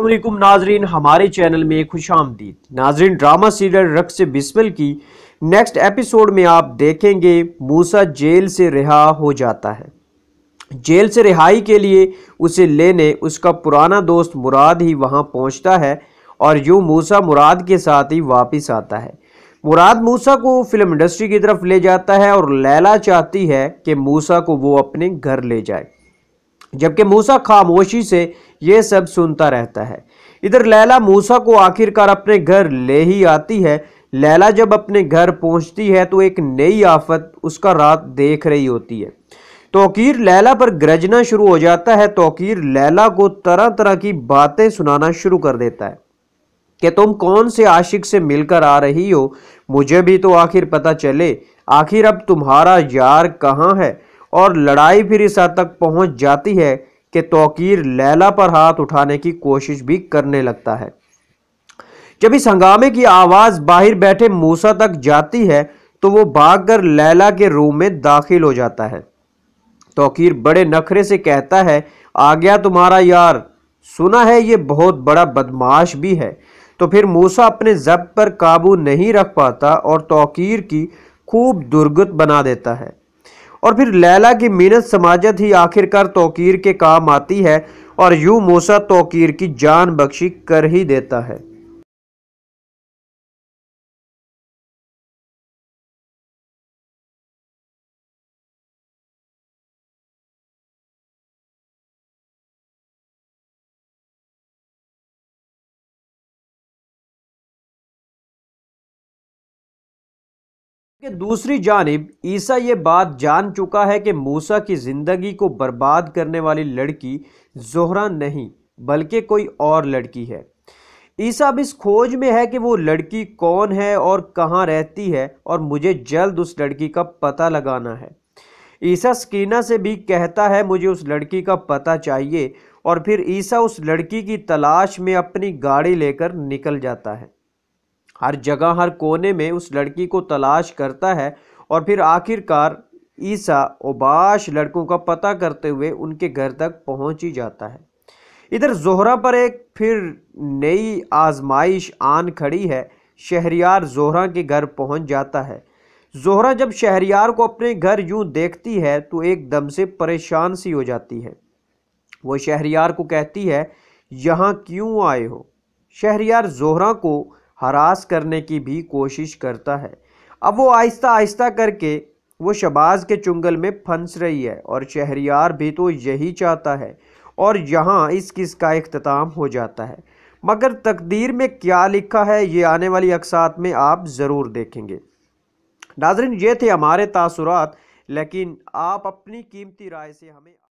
अल्लाम नाजरीन हमारे चैनल में खुश आमदीद नाजरीन ड्रामा सीरियल रक्स बिस्मिल की नेक्स्ट एपिसोड में आप देखेंगे मूसा जेल से रिहा हो जाता है जेल से रिहाई के लिए उसे लेने उसका पुराना दोस्त मुराद ही वहां पहुंचता है और यूं मूसा मुराद के साथ ही वापस आता है मुराद मूसा को फिल्म इंडस्ट्री की तरफ ले जाता है और लैला चाहती है कि मूसा को वो अपने घर ले जाए जबकि मूसा खामोशी से ये सब सुनता रहता है इधर लैला मूसा को आखिरकार अपने घर ले ही आती है लैला जब अपने घर पहुंचती है तो एक नई आफत उसका रात देख रही होती है तोकीर लैला पर गरजना शुरू हो जाता है तोकीर लैला को तरह तरह की बातें सुनाना शुरू कर देता है कि तुम कौन से आशिक से मिलकर आ रही हो मुझे भी तो आखिर पता चले आखिर अब तुम्हारा यार कहाँ है और लड़ाई फिर इस हद तक पहुंच जाती है के तोकीर लैला पर हाथ उठाने की कोशिश भी करने लगता है जब इस हंगामे की आवाज़ बाहर बैठे मूसा तक जाती है तो वो भागकर लैला के रूम में दाखिल हो जाता है तोकीर बड़े नखरे से कहता है आ गया तुम्हारा यार सुना है ये बहुत बड़ा बदमाश भी है तो फिर मूसा अपने जब पर काबू नहीं रख पाता और तोकीर की खूब दुर्गत बना देता है और फिर लैला की मेहनत समाजत ही आखिरकार तोकीर के काम आती है और यूं मूसा तोकीर की जान बख्शी कर ही देता है कि दूसरी जानब ईसा ये बात जान चुका है कि मूसा की ज़िंदगी को बर्बाद करने वाली लड़की जोहरा नहीं बल्कि कोई और लड़की है ईसा अब इस खोज में है कि वो लड़की कौन है और कहाँ रहती है और मुझे जल्द उस लड़की का पता लगाना है ईसा स्कीना से भी कहता है मुझे उस लड़की का पता चाहिए और फिर ईसा उस लड़की की तलाश में अपनी गाड़ी लेकर निकल जाता है हर जगह हर कोने में उस लड़की को तलाश करता है और फिर आखिरकार ईसा ओबाश लड़कों का पता करते हुए उनके घर तक पहुंच ही जाता है इधर जोहरा पर एक फिर नई आजमाइश आन खड़ी है शहरियार जोहरा के घर पहुंच जाता है जोहरा जब शहरियार को अपने घर यूं देखती है तो एकदम से परेशान सी हो जाती है वो शहरियार को कहती है यहाँ क्यों आए हो शहरियार जोहरा को हरास करने की भी कोशिश करता है अब वो आहिस्ता आहिस्ता करके वो शबाज के चुंगल में फंस रही है और शहरियार भी तो यही चाहता है और यहाँ इस किस का अख्ताम हो जाता है मगर तकदीर में क्या लिखा है ये आने वाली अकसात में आप ज़रूर देखेंगे नाजरन ये थे हमारे तासुरात लेकिन आप अपनी कीमती राय से हमें